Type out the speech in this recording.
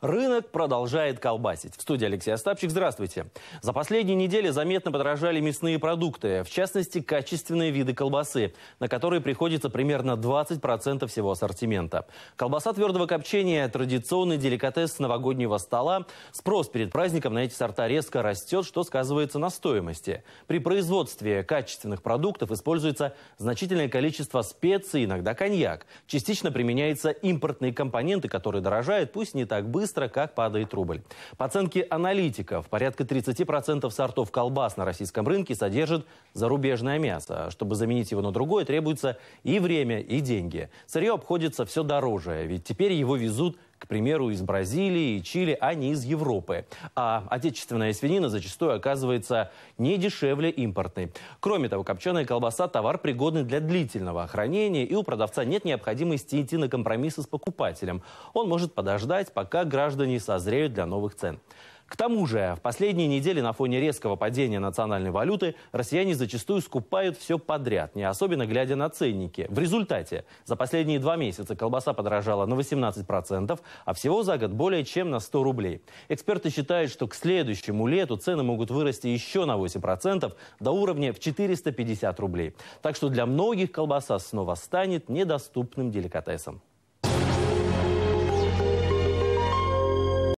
Рынок продолжает колбасить. В студии Алексей Остапчик. Здравствуйте. За последние недели заметно подорожали мясные продукты, в частности, качественные виды колбасы, на которые приходится примерно 20% всего ассортимента. Колбаса твердого копчения – традиционный деликатес новогоднего стола. Спрос перед праздником на эти сорта резко растет, что сказывается на стоимости. При производстве качественных продуктов используется значительное количество специй, иногда коньяк. Частично применяются импортные компоненты, которые дорожают, пусть не так быстро, быстро, как падает рубль. По оценке аналитиков, порядка 30% сортов колбас на российском рынке содержит зарубежное мясо. Чтобы заменить его на другое, требуется и время, и деньги. Сырье обходится все дороже, ведь теперь его везут к примеру, из Бразилии и Чили, а не из Европы. А отечественная свинина зачастую оказывается не дешевле импортной. Кроме того, копченая колбаса – товар, пригодный для длительного хранения, и у продавца нет необходимости идти на компромиссы с покупателем. Он может подождать, пока граждане созреют для новых цен. К тому же, в последние недели на фоне резкого падения национальной валюты россияне зачастую скупают все подряд, не особенно глядя на ценники. В результате за последние два месяца колбаса подорожала на 18%, а всего за год более чем на 100 рублей. Эксперты считают, что к следующему лету цены могут вырасти еще на 8% до уровня в 450 рублей. Так что для многих колбаса снова станет недоступным деликатесом.